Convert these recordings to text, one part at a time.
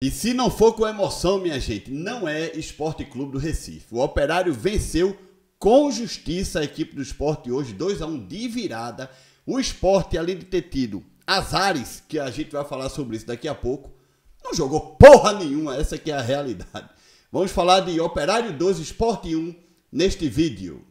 E se não for com emoção, minha gente, não é Esporte Clube do Recife. O Operário venceu com justiça a equipe do esporte hoje, 2 a 1 um de virada. O esporte, além de ter tido azares, que a gente vai falar sobre isso daqui a pouco, não jogou porra nenhuma, essa que é a realidade. Vamos falar de Operário 2, Esporte 1 neste vídeo.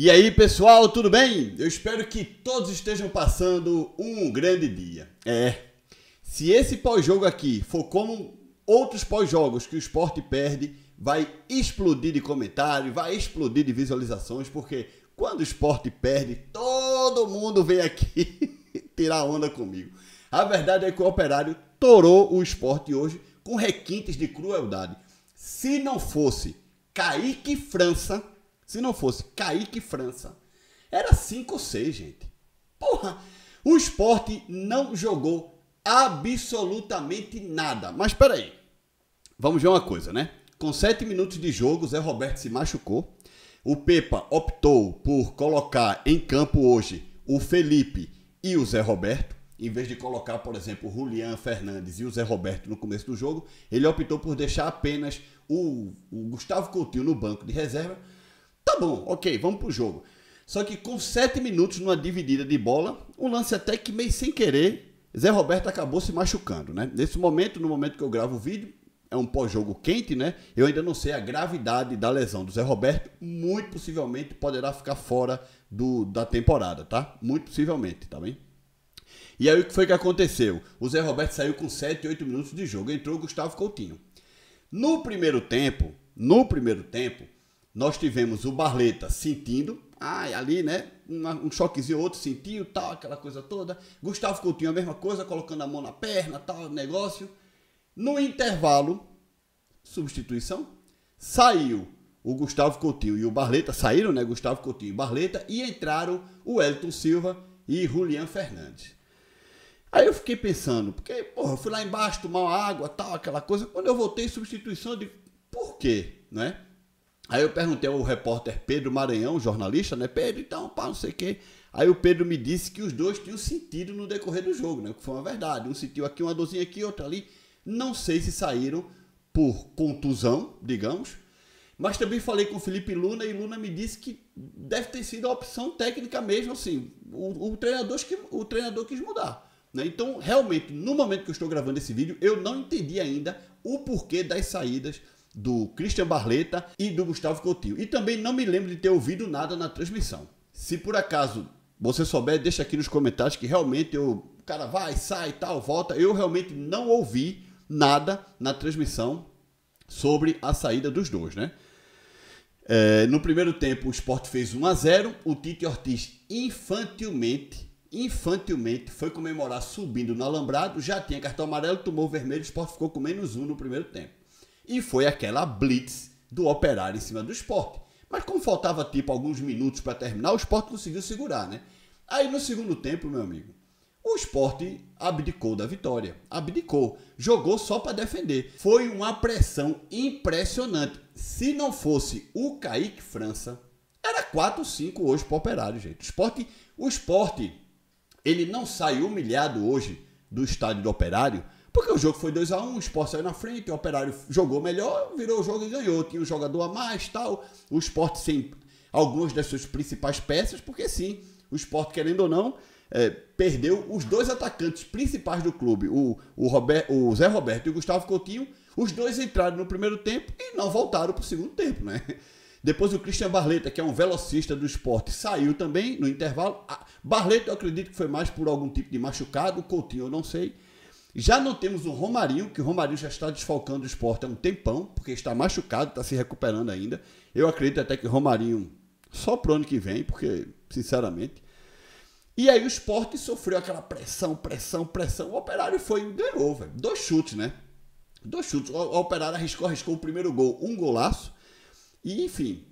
E aí, pessoal, tudo bem? Eu espero que todos estejam passando um grande dia. É. Se esse pós-jogo aqui for como outros pós-jogos que o esporte perde, vai explodir de comentário, vai explodir de visualizações, porque quando o esporte perde, todo mundo vem aqui tirar onda comigo. A verdade é que o operário torou o esporte hoje com requintes de crueldade. Se não fosse Kaique França se não fosse Kaique França, era 5 ou 6, gente. Porra, o esporte não jogou absolutamente nada. Mas peraí, vamos ver uma coisa, né? Com 7 minutos de jogo, Zé Roberto se machucou. O Pepa optou por colocar em campo hoje o Felipe e o Zé Roberto. Em vez de colocar, por exemplo, o Julian Fernandes e o Zé Roberto no começo do jogo, ele optou por deixar apenas o, o Gustavo Coutinho no banco de reserva Tá bom, ok, vamos pro jogo. Só que com 7 minutos numa dividida de bola, um lance até que meio sem querer, Zé Roberto acabou se machucando, né? Nesse momento, no momento que eu gravo o vídeo, é um pós-jogo quente, né? Eu ainda não sei a gravidade da lesão do Zé Roberto, muito possivelmente poderá ficar fora do, da temporada, tá? Muito possivelmente, tá bem? E aí o que foi que aconteceu? O Zé Roberto saiu com 7, 8 minutos de jogo, entrou o Gustavo Coutinho. No primeiro tempo, no primeiro tempo, nós tivemos o Barleta sentindo, ai, ali, né? Um, um choquezinho, outro sentiu, tal, aquela coisa toda. Gustavo Coutinho, a mesma coisa, colocando a mão na perna, tal, negócio. No intervalo, substituição, saiu o Gustavo Coutinho e o Barleta, saíram, né? Gustavo Coutinho e Barleta, e entraram o Elton Silva e Julian Fernandes. Aí eu fiquei pensando, porque, porra, eu fui lá embaixo tomar água, tal, aquela coisa. Quando eu voltei, substituição, eu digo, por quê, né? Aí eu perguntei ao repórter Pedro Maranhão, jornalista, né? Pedro, então, pá, não sei o quê. Aí o Pedro me disse que os dois tinham sentido no decorrer do jogo, né? O que foi uma verdade. Um sentiu aqui, uma dorzinha aqui, outra ali. Não sei se saíram por contusão, digamos. Mas também falei com o Felipe Luna e Luna me disse que deve ter sido a opção técnica mesmo, assim. O, o treinador, que, o treinador quis mudar. Né? Então, realmente, no momento que eu estou gravando esse vídeo, eu não entendi ainda o porquê das saídas do Christian Barleta e do Gustavo Coutinho. E também não me lembro de ter ouvido nada na transmissão. Se por acaso você souber, deixa aqui nos comentários que realmente eu, o cara vai, sai, tal, volta. Eu realmente não ouvi nada na transmissão sobre a saída dos dois, né? É, no primeiro tempo, o Sport fez 1 a 0 O Tite Ortiz infantilmente, infantilmente, foi comemorar subindo no alambrado. Já tinha cartão amarelo, tomou vermelho. O Sport ficou com menos um no primeiro tempo e foi aquela blitz do Operário em cima do esporte. Mas como faltava tipo alguns minutos para terminar, o esporte conseguiu segurar, né? Aí no segundo tempo, meu amigo, o esporte abdicou da vitória. Abdicou. Jogou só para defender. Foi uma pressão impressionante. Se não fosse o Caíque França, era 4 5 hoje pro operário, gente. O esporte, o esporte, ele não sai humilhado hoje do estádio do operário porque o jogo foi 2x1, um, o esporte saiu na frente, o operário jogou melhor, virou o jogo e ganhou. Tinha um jogador a mais, tal. O esporte sem algumas das suas principais peças, porque sim, o esporte, querendo ou não, é, perdeu os dois atacantes principais do clube, o, o, Robert, o Zé Roberto e o Gustavo Coutinho. Os dois entraram no primeiro tempo e não voltaram para o segundo tempo, né? Depois o Christian Barleta, que é um velocista do esporte, saiu também no intervalo. Barleta, eu acredito que foi mais por algum tipo de machucado, Coutinho, eu não sei. Já não temos o Romarinho, que o Romarinho já está desfalcando o esporte há um tempão, porque está machucado, está se recuperando ainda. Eu acredito até que o Romarinho só pro ano que vem, porque, sinceramente. E aí o esporte sofreu aquela pressão, pressão, pressão. O operário foi ganhou, velho. Dois chutes, né? Dois chutes. O, o operário arriscou, arriscou o primeiro gol, um golaço. E, enfim,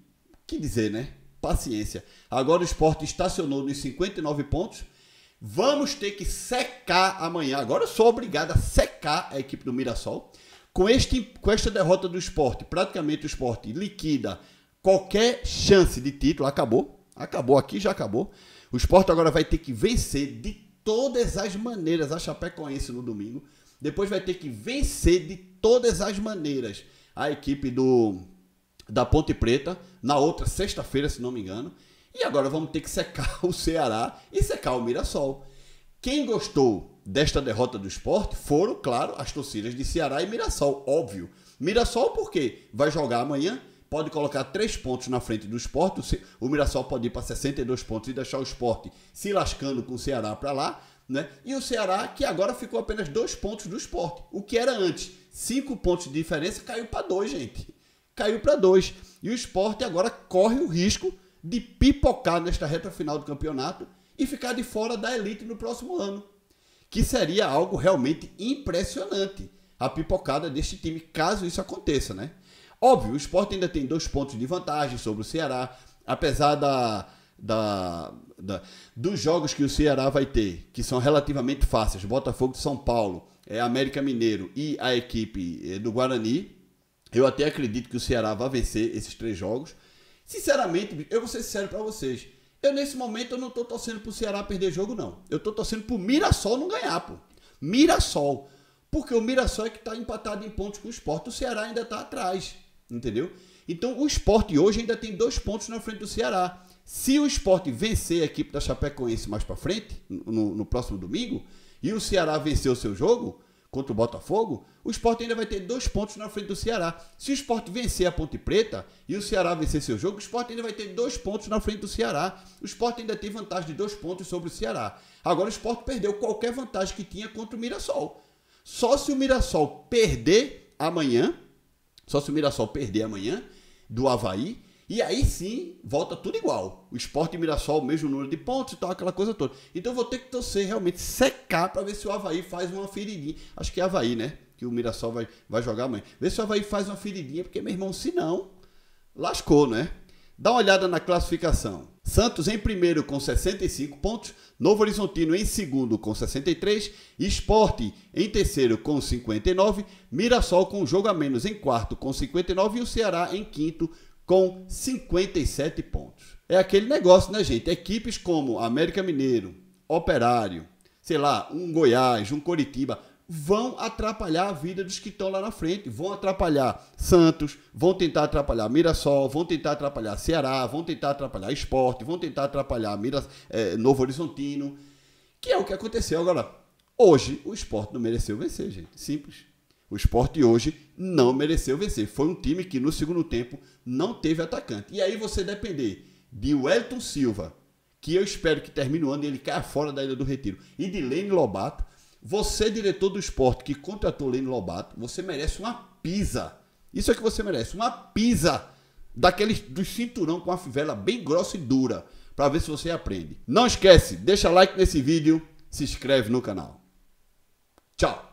que dizer, né? Paciência. Agora o esporte estacionou nos 59 pontos Vamos ter que secar amanhã. Agora eu sou obrigado a secar a equipe do Mirassol. Com, este, com esta derrota do esporte, praticamente o esporte liquida qualquer chance de título. Acabou. Acabou aqui, já acabou. O esporte agora vai ter que vencer de todas as maneiras a Chapecoense no domingo. Depois vai ter que vencer de todas as maneiras a equipe do da Ponte Preta na outra sexta-feira, se não me engano. E agora vamos ter que secar o Ceará e secar o Mirassol. Quem gostou desta derrota do esporte foram, claro, as torcidas de Ceará e Mirassol, óbvio. Mirassol porque vai jogar amanhã, pode colocar três pontos na frente do esporte, o Mirassol pode ir para 62 pontos e deixar o esporte se lascando com o Ceará para lá, né? E o Ceará, que agora ficou apenas dois pontos do esporte, o que era antes, cinco pontos de diferença, caiu para dois, gente. Caiu para dois. E o esporte agora corre o risco de pipocar nesta reta final do campeonato e ficar de fora da elite no próximo ano, que seria algo realmente impressionante a pipocada deste time, caso isso aconteça, né? Óbvio, o esporte ainda tem dois pontos de vantagem sobre o Ceará, apesar da, da, da, dos jogos que o Ceará vai ter, que são relativamente fáceis, Botafogo de São Paulo, é, América Mineiro e a equipe é, do Guarani, eu até acredito que o Ceará vai vencer esses três jogos, Sinceramente, eu vou ser sincero para vocês. Eu, nesse momento, eu não tô torcendo pro Ceará perder jogo, não. Eu tô torcendo pro Mirassol não ganhar, pô. Mirassol. Porque o Mirassol é que tá empatado em pontos com o esporte. O Ceará ainda tá atrás. Entendeu? Então, o esporte hoje ainda tem dois pontos na frente do Ceará. Se o esporte vencer a equipe da Chapecoense mais para frente, no, no, próximo domingo, e o Ceará vencer o seu jogo, contra o Botafogo, o esporte ainda vai ter dois pontos na frente do Ceará. Se o esporte vencer a Ponte Preta e o Ceará vencer seu jogo, o esporte ainda vai ter dois pontos na frente do Ceará. O esporte ainda tem vantagem de dois pontos sobre o Ceará. Agora o esporte perdeu qualquer vantagem que tinha contra o Mirassol. Só se o Mirassol perder amanhã, só se o Mirassol perder amanhã do Havaí, e aí sim, volta tudo igual. O esporte e Mirassol, o mesmo número de pontos e tal, aquela coisa toda. Então vou ter que torcer, realmente, secar para ver se o Havaí faz uma feridinha. Acho que é Havaí, né? Que o Mirassol vai, vai jogar amanhã. Ver se o Havaí faz uma feridinha, porque, meu irmão, se não, lascou, né? Dá uma olhada na classificação. Santos em primeiro com 65 pontos, Novo Horizontino em segundo com 63, Esporte em terceiro com 59, Mirassol com um jogo a menos em quarto com 59 e o Ceará em quinto com 57 pontos. É aquele negócio, né, gente? Equipes como América Mineiro, Operário, sei lá, um Goiás, um Coritiba, vão atrapalhar a vida dos que estão lá na frente. Vão atrapalhar Santos, vão tentar atrapalhar Mirassol, vão tentar atrapalhar Ceará, vão tentar atrapalhar Esporte, vão tentar atrapalhar Miras, é, Novo Horizontino, que é o que aconteceu. Agora, hoje o Esporte não mereceu vencer, gente. Simples. O esporte hoje não mereceu vencer. Foi um time que no segundo tempo não teve atacante. E aí você depender de Wellington Silva, que eu espero que termine o ano e ele caia fora da Ilha do Retiro, e de Lene Lobato, você, diretor do esporte que contratou Lene Lobato, você merece uma pisa. Isso é que você merece, uma pisa daqueles do cinturão com a fivela bem grossa e dura, para ver se você aprende. Não esquece, deixa like nesse vídeo, se inscreve no canal. Tchau.